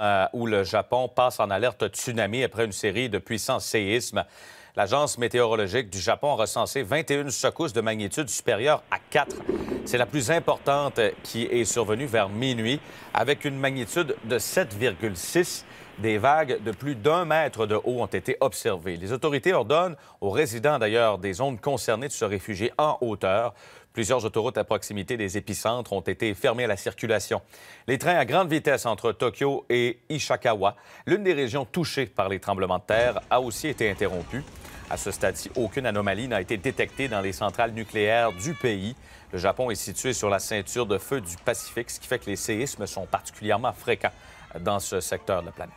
Euh, où le Japon passe en alerte tsunami après une série de puissants séismes. L'agence météorologique du Japon a recensé 21 secousses de magnitude supérieure à 4. C'est la plus importante qui est survenue vers minuit avec une magnitude de 7,6. Des vagues de plus d'un mètre de haut ont été observées. Les autorités ordonnent aux résidents d'ailleurs des zones concernées de se réfugier en hauteur. Plusieurs autoroutes à proximité des épicentres ont été fermées à la circulation. Les trains à grande vitesse entre Tokyo et Ishikawa, l'une des régions touchées par les tremblements de terre, a aussi été interrompue. À ce stade-ci, aucune anomalie n'a été détectée dans les centrales nucléaires du pays. Le Japon est situé sur la ceinture de feu du Pacifique, ce qui fait que les séismes sont particulièrement fréquents dans ce secteur de la planète.